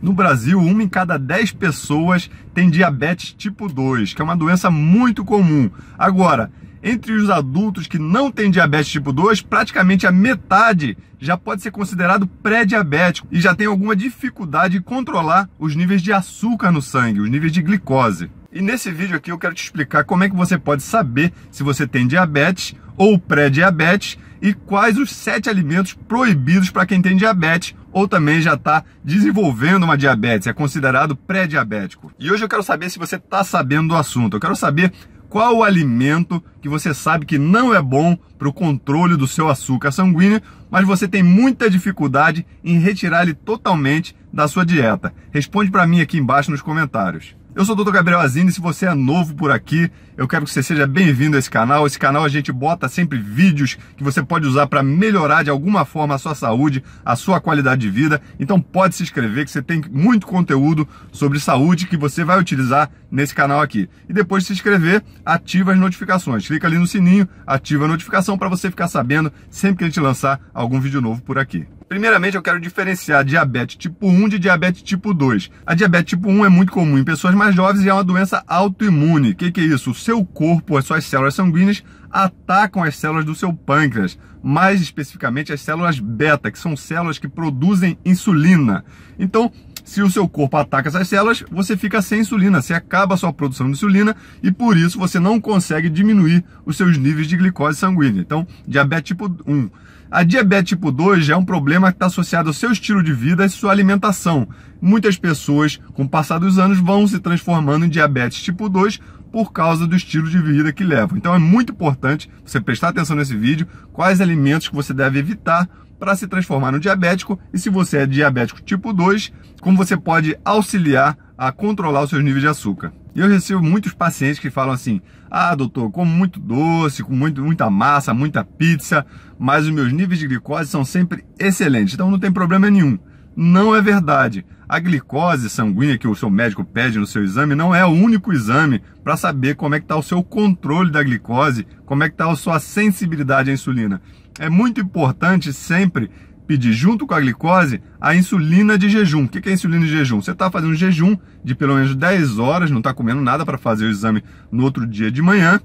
No Brasil, uma em cada 10 pessoas tem diabetes tipo 2, que é uma doença muito comum. Agora, entre os adultos que não têm diabetes tipo 2, praticamente a metade já pode ser considerado pré-diabético e já tem alguma dificuldade em controlar os níveis de açúcar no sangue, os níveis de glicose. E nesse vídeo aqui eu quero te explicar como é que você pode saber se você tem diabetes ou pré-diabetes e quais os sete alimentos proibidos para quem tem diabetes ou também já está desenvolvendo uma diabetes, é considerado pré-diabético. E hoje eu quero saber se você está sabendo do assunto, eu quero saber qual o alimento que você sabe que não é bom para o controle do seu açúcar sanguíneo, mas você tem muita dificuldade em retirar ele totalmente da sua dieta. Responde para mim aqui embaixo nos comentários. Eu sou o Dr. Gabriel Azini, se você é novo por aqui, eu quero que você seja bem-vindo a esse canal. Esse canal a gente bota sempre vídeos que você pode usar para melhorar de alguma forma a sua saúde, a sua qualidade de vida. Então pode se inscrever que você tem muito conteúdo sobre saúde que você vai utilizar nesse canal aqui. E depois de se inscrever, ativa as notificações. Clica ali no sininho, ativa a notificação para você ficar sabendo sempre que a gente lançar algum vídeo novo por aqui. Primeiramente, eu quero diferenciar diabetes tipo 1 de diabetes tipo 2. A diabetes tipo 1 é muito comum em pessoas mais jovens e é uma doença autoimune. O que, que é isso? O seu corpo, as suas células sanguíneas, atacam as células do seu pâncreas, mais especificamente as células beta, que são células que produzem insulina. Então, se o seu corpo ataca essas células, você fica sem insulina, você acaba a sua produção de insulina e por isso você não consegue diminuir os seus níveis de glicose sanguínea. Então, diabetes tipo 1. A diabetes tipo 2 já é um problema que está associado ao seu estilo de vida e sua alimentação. Muitas pessoas, com o passar dos anos, vão se transformando em diabetes tipo 2 por causa do estilo de vida que levam. Então é muito importante você prestar atenção nesse vídeo, quais alimentos que você deve evitar para se transformar no diabético e se você é diabético tipo 2, como você pode auxiliar a controlar os seus níveis de açúcar. E eu recebo muitos pacientes que falam assim: "Ah, doutor, como muito doce, com muito, muita massa, muita pizza, mas os meus níveis de glicose são sempre excelentes, então não tem problema nenhum". Não é verdade. A glicose sanguínea que o seu médico pede no seu exame não é o único exame para saber como é que está o seu controle da glicose, como é que está a sua sensibilidade à insulina é muito importante sempre pedir junto com a glicose a insulina de jejum. O que é insulina de jejum? Você está fazendo um jejum de pelo menos 10 horas, não está comendo nada para fazer o exame no outro dia de manhã,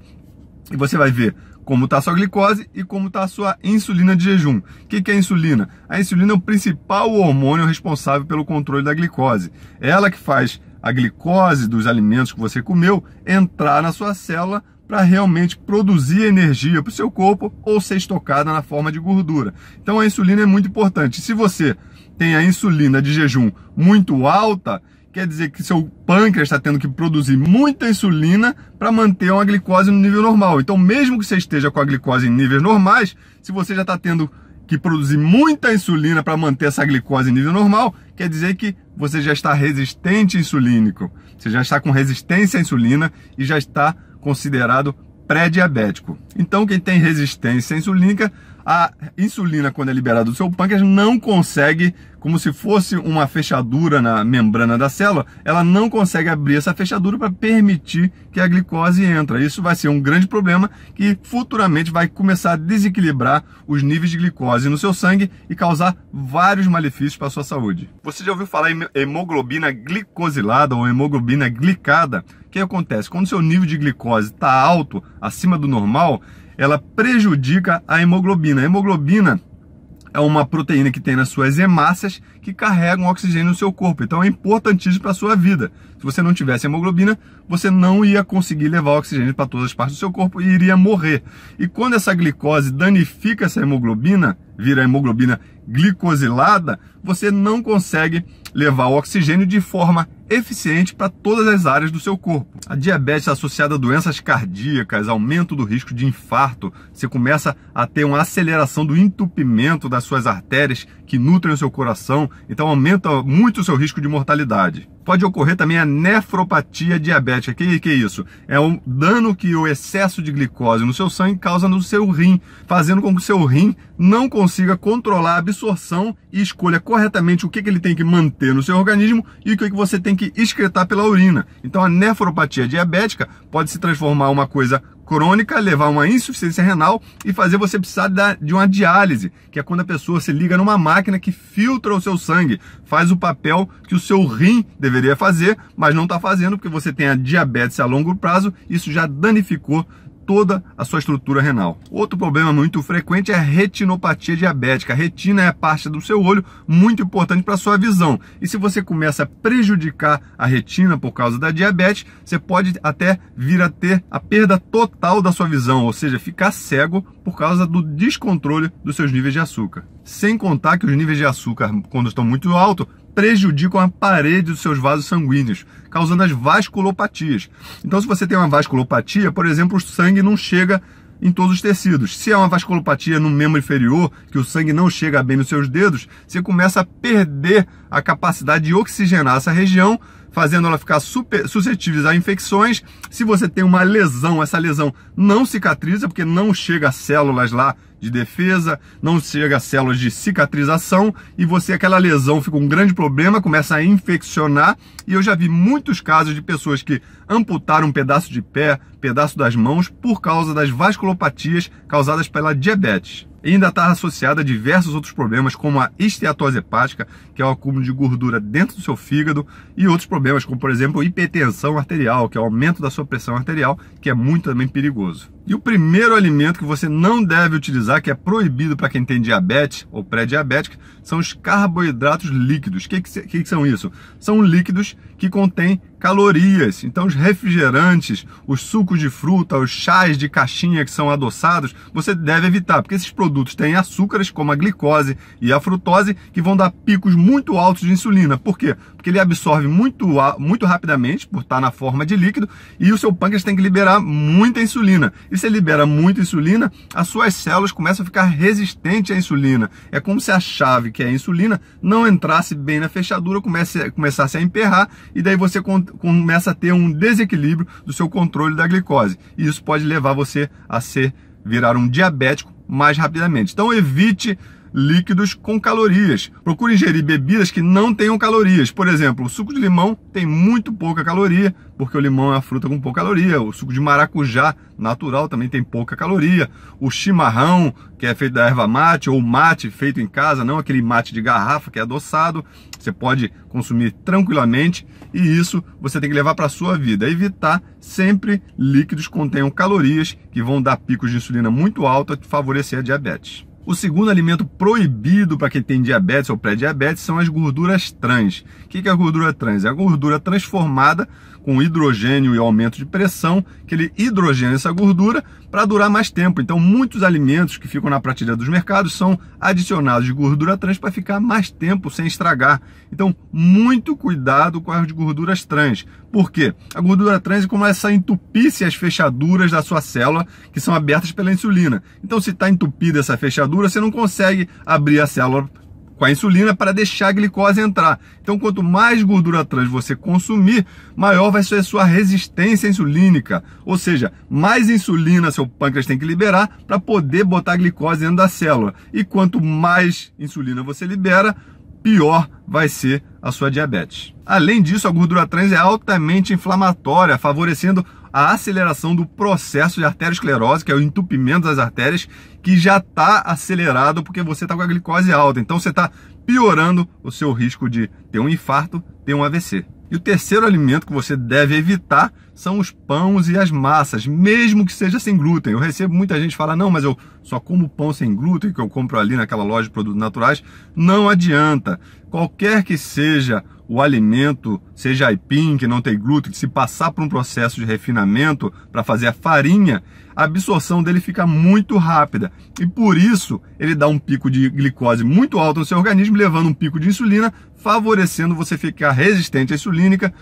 e você vai ver como está a sua glicose e como está a sua insulina de jejum. O que, que é a insulina? A insulina é o principal hormônio responsável pelo controle da glicose. É ela que faz a glicose dos alimentos que você comeu entrar na sua célula para realmente produzir energia para o seu corpo ou ser estocada na forma de gordura. Então a insulina é muito importante. Se você tem a insulina de jejum muito alta, quer dizer que seu pâncreas está tendo que produzir muita insulina para manter uma glicose no nível normal. Então, mesmo que você esteja com a glicose em níveis normais, se você já está tendo que produzir muita insulina para manter essa glicose em nível normal, quer dizer que você já está resistente insulínico. Você já está com resistência à insulina e já está considerado pré-diabético. Então, quem tem resistência insulínica a insulina, quando é liberada do seu pâncreas, não consegue, como se fosse uma fechadura na membrana da célula, ela não consegue abrir essa fechadura para permitir que a glicose entre. Isso vai ser um grande problema que futuramente vai começar a desequilibrar os níveis de glicose no seu sangue e causar vários malefícios para a sua saúde. Você já ouviu falar em hemoglobina glicosilada ou hemoglobina glicada? O que acontece? Quando seu nível de glicose está alto, acima do normal, ela prejudica a hemoglobina. A hemoglobina é uma proteína que tem nas suas hemácias que carregam oxigênio no seu corpo. Então é importantíssimo para a sua vida. Se você não tivesse hemoglobina, você não ia conseguir levar oxigênio para todas as partes do seu corpo e iria morrer. E quando essa glicose danifica essa hemoglobina, vira hemoglobina glicosilada, você não consegue levar o oxigênio de forma eficiente para todas as áreas do seu corpo. A diabetes é associada a doenças cardíacas, aumento do risco de infarto, você começa a ter uma aceleração do entupimento das suas artérias que nutrem o seu coração, então aumenta muito o seu risco de mortalidade pode ocorrer também a nefropatia diabética. Que que é isso? É um dano que o excesso de glicose no seu sangue causa no seu rim, fazendo com que o seu rim não consiga controlar a absorção e escolha corretamente o que, que ele tem que manter no seu organismo e o que, que você tem que excretar pela urina. Então a nefropatia diabética pode se transformar em uma coisa crônica, levar uma insuficiência renal e fazer você precisar de uma diálise, que é quando a pessoa se liga numa máquina que filtra o seu sangue, faz o papel que o seu rim deveria fazer, mas não está fazendo, porque você tem a diabetes a longo prazo, isso já danificou toda a sua estrutura renal. Outro problema muito frequente é a retinopatia diabética. A retina é a parte do seu olho muito importante para a sua visão. E se você começa a prejudicar a retina por causa da diabetes, você pode até vir a ter a perda total da sua visão, ou seja, ficar cego por causa do descontrole dos seus níveis de açúcar. Sem contar que os níveis de açúcar, quando estão muito altos, prejudicam a parede dos seus vasos sanguíneos, causando as vasculopatias. Então, se você tem uma vasculopatia, por exemplo, o sangue não chega em todos os tecidos. Se é uma vasculopatia no membro inferior, que o sangue não chega bem nos seus dedos, você começa a perder a capacidade de oxigenar essa região, fazendo ela ficar super, suscetível a infecções. Se você tem uma lesão, essa lesão não cicatriza, porque não chega a células lá de defesa, não chega a células de cicatrização e você, aquela lesão fica um grande problema, começa a infeccionar. E eu já vi muitos casos de pessoas que amputaram um pedaço de pé, pedaço das mãos, por causa das vasculopatias causadas pela diabetes e ainda está associada a diversos outros problemas, como a esteatose hepática, que é o acúmulo de gordura dentro do seu fígado, e outros problemas, como por exemplo hipertensão arterial, que é o aumento da sua pressão arterial, que é muito também perigoso. E o primeiro alimento que você não deve utilizar, que é proibido para quem tem diabetes ou pré-diabética, são os carboidratos líquidos. O que, que, que, são isso? São líquidos que contêm calorias. Então, os refrigerantes, os sucos de fruta, os chás de caixinha que são adoçados, você deve evitar, porque esses produtos têm açúcares, como a glicose e a frutose, que vão dar picos muito altos de insulina. Por quê? Porque ele absorve muito, muito rapidamente, por estar na forma de líquido, e o seu pâncreas tem que liberar muita insulina. E se libera muita insulina, as suas células começam a ficar resistentes à insulina. É como se a chave, que é a insulina, não entrasse bem na fechadura, comece, começasse a emperrar, e daí você começa a ter um desequilíbrio do seu controle da glicose. E isso pode levar você a ser virar um diabético mais rapidamente. Então evite líquidos com calorias. Procure ingerir bebidas que não tenham calorias. Por exemplo, o suco de limão tem muito pouca caloria, porque o limão é uma fruta com pouca caloria. O suco de maracujá natural também tem pouca caloria. O chimarrão, que é feito da erva mate, ou mate feito em casa, não aquele mate de garrafa que é adoçado, você pode consumir tranquilamente e isso você tem que levar para a sua vida. Evitar sempre líquidos que contenham calorias que vão dar picos de insulina muito alta e favorecer a diabetes. O segundo alimento proibido para quem tem diabetes ou pré-diabetes são as gorduras trans. O que é a gordura trans? É a gordura transformada com hidrogênio e aumento de pressão, que ele hidrogena essa gordura para durar mais tempo. Então, muitos alimentos que ficam na prateleira dos mercados são adicionados de gordura trans para ficar mais tempo sem estragar. Então, muito cuidado com as gorduras trans. Por quê? A gordura trans é começa a entupir -se as fechaduras da sua célula, que são abertas pela insulina. Então, se está entupida essa fechadura, você não consegue abrir a célula com a insulina para deixar a glicose entrar. Então, quanto mais gordura trans você consumir, maior vai ser a sua resistência insulínica, ou seja, mais insulina seu pâncreas tem que liberar para poder botar a glicose dentro da célula. E quanto mais insulina você libera, pior vai ser a sua diabetes. Além disso, a gordura trans é altamente inflamatória, favorecendo a aceleração do processo de arteriosclerose, que é o entupimento das artérias, que já está acelerado porque você está com a glicose alta. Então você está piorando o seu risco de ter um infarto, ter um AVC. E o terceiro alimento que você deve evitar são os pães e as massas, mesmo que seja sem glúten. Eu recebo muita gente falar: "Não, mas eu só como pão sem glúten que eu compro ali naquela loja de produtos naturais". Não adianta. Qualquer que seja o alimento, seja aipim, que não tem glúten, se passar por um processo de refinamento para fazer a farinha, a absorção dele fica muito rápida. E por isso ele dá um pico de glicose muito alto no seu organismo, levando um pico de insulina, favorecendo você ficar resistente à insulínica,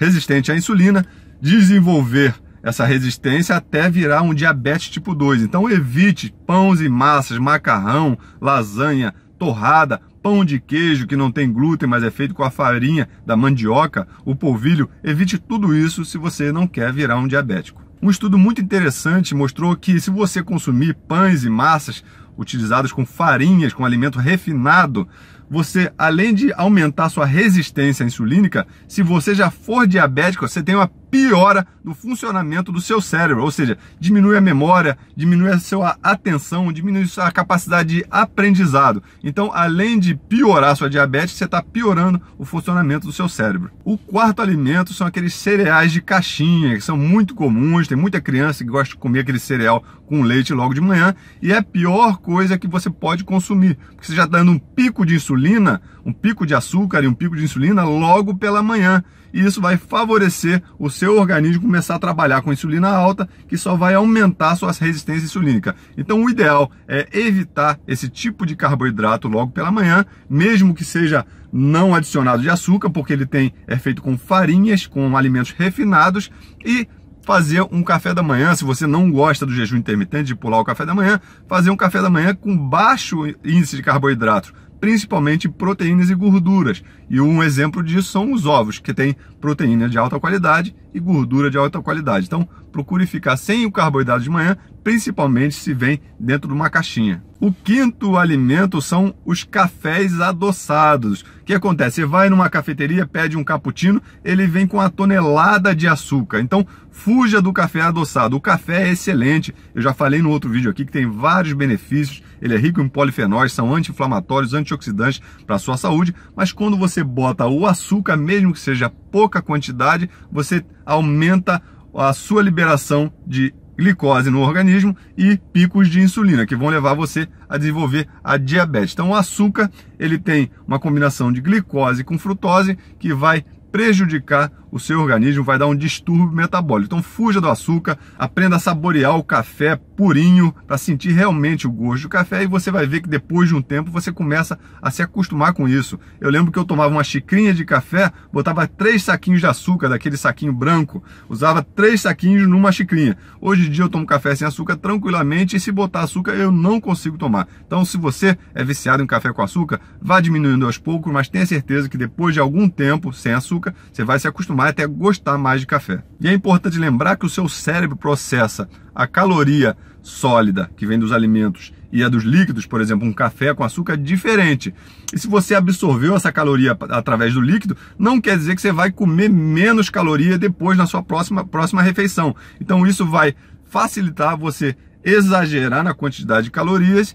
resistente à insulina, desenvolver essa resistência até virar um diabetes tipo 2. Então evite pães e massas, macarrão, lasanha, torrada, pão de queijo que não tem glúten, mas é feito com a farinha da mandioca, o polvilho, evite tudo isso se você não quer virar um diabético. Um estudo muito interessante mostrou que se você consumir pães e massas utilizados com farinhas, com alimento refinado, você além de aumentar sua resistência insulínica, se você já for diabético, você tem uma piora no funcionamento do seu cérebro, ou seja, diminui a memória, diminui a sua atenção, diminui a sua capacidade de aprendizado. Então, além de piorar a sua diabetes, você está piorando o funcionamento do seu cérebro. O quarto alimento são aqueles cereais de caixinha, que são muito comuns, tem muita criança que gosta de comer aquele cereal com leite logo de manhã, e é a pior coisa que você pode consumir, porque você já está dando um pico de insulina, um pico de açúcar e um pico de insulina logo pela manhã e isso vai favorecer o seu organismo começar a trabalhar com insulina alta, que só vai aumentar suas resistência insulínica. Então, o ideal é evitar esse tipo de carboidrato logo pela manhã, mesmo que seja não adicionado de açúcar, porque ele tem é feito com farinhas, com alimentos refinados e fazer um café da manhã, se você não gosta do jejum intermitente, de pular o café da manhã, fazer um café da manhã com baixo índice de carboidrato, principalmente proteínas e gorduras. E um exemplo disso são os ovos, que têm proteína de alta qualidade e gordura de alta qualidade. Então, procure ficar sem o carboidrato de manhã, principalmente se vem dentro de uma caixinha. O quinto alimento são os cafés adoçados. O que acontece? Você vai numa cafeteria, pede um cappuccino, ele vem com a tonelada de açúcar. Então, fuja do café adoçado. O café é excelente. Eu já falei no outro vídeo aqui que tem vários benefícios. Ele é rico em polifenóis, são anti-inflamatórios, antioxidantes para a sua saúde, mas quando você você bota o açúcar, mesmo que seja pouca quantidade, você aumenta a sua liberação de glicose no organismo e picos de insulina, que vão levar você a desenvolver a diabetes. Então, o açúcar ele tem uma combinação de glicose com frutose que vai prejudicar o seu organismo, vai dar um distúrbio metabólico. Então, fuja do açúcar, aprenda a saborear o café purinho para sentir realmente o gosto do café e você vai ver que depois de um tempo você começa a se acostumar com isso. Eu lembro que eu tomava uma xicrinha de café, botava três saquinhos de açúcar, daquele saquinho branco, usava três saquinhos numa xicrinha. Hoje em dia eu tomo café sem açúcar tranquilamente e se botar açúcar eu não consigo tomar. Então se você é viciado em café com açúcar, vá diminuindo aos poucos, mas tenha certeza que depois de algum tempo sem açúcar, você vai se acostumar até gostar mais de café. E é importante lembrar que o seu cérebro processa a caloria sólida que vem dos alimentos e a dos líquidos, por exemplo, um café com açúcar é diferente. E se você absorveu essa caloria através do líquido, não quer dizer que você vai comer menos caloria depois na sua próxima, próxima refeição. Então isso vai facilitar você exagerar na quantidade de calorias,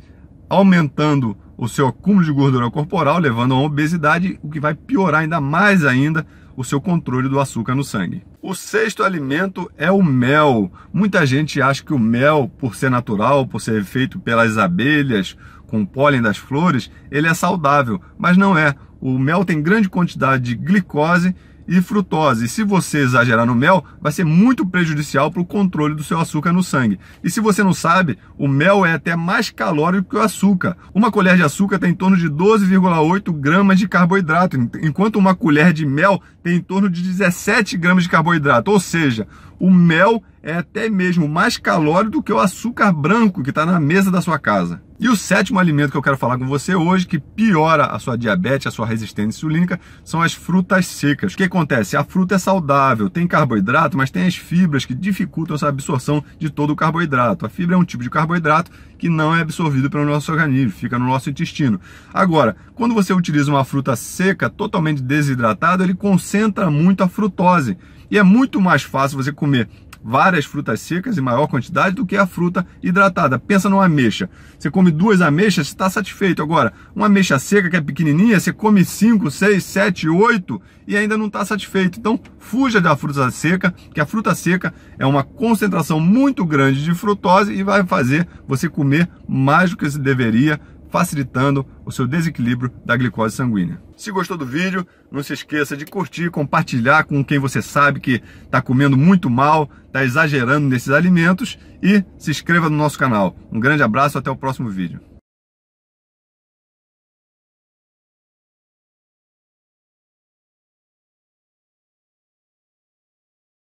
aumentando o seu acúmulo de gordura corporal, levando a obesidade, o que vai piorar ainda mais ainda o seu controle do açúcar no sangue. O sexto alimento é o mel. Muita gente acha que o mel, por ser natural, por ser feito pelas abelhas, com o pólen das flores, ele é saudável, mas não é. O mel tem grande quantidade de glicose e frutose. E se você exagerar no mel, vai ser muito prejudicial para o controle do seu açúcar no sangue. E se você não sabe, o mel é até mais calórico que o açúcar. Uma colher de açúcar tem em torno de 12,8 gramas de carboidrato, enquanto uma colher de mel tem em torno de 17 gramas de carboidrato. Ou seja, o mel é até mesmo mais calórico do que o açúcar branco que está na mesa da sua casa. E o sétimo alimento que eu quero falar com você hoje, que piora a sua diabetes, a sua resistência insulínica, são as frutas secas. O que acontece? A fruta é saudável, tem carboidrato, mas tem as fibras que dificultam essa absorção de todo o carboidrato. A fibra é um tipo de carboidrato que não é absorvido pelo nosso organismo, fica no nosso intestino. Agora, quando você utiliza uma fruta seca, totalmente desidratada, ele concentra muito a frutose. E é muito mais fácil você comer várias frutas secas em maior quantidade do que a fruta hidratada. Pensa numa ameixa. Você come duas ameixas, você está satisfeito. Agora, uma ameixa seca que é pequenininha, você come cinco, seis, sete, oito e ainda não está satisfeito. Então, fuja da fruta seca, que a fruta seca é uma concentração muito grande de frutose e vai fazer você comer mais do que você deveria, facilitando o seu desequilíbrio da glicose sanguínea. Se gostou do vídeo, não se esqueça de curtir, compartilhar com quem você sabe que está comendo muito mal, está exagerando nesses alimentos e se inscreva no nosso canal. Um grande abraço, até o próximo vídeo.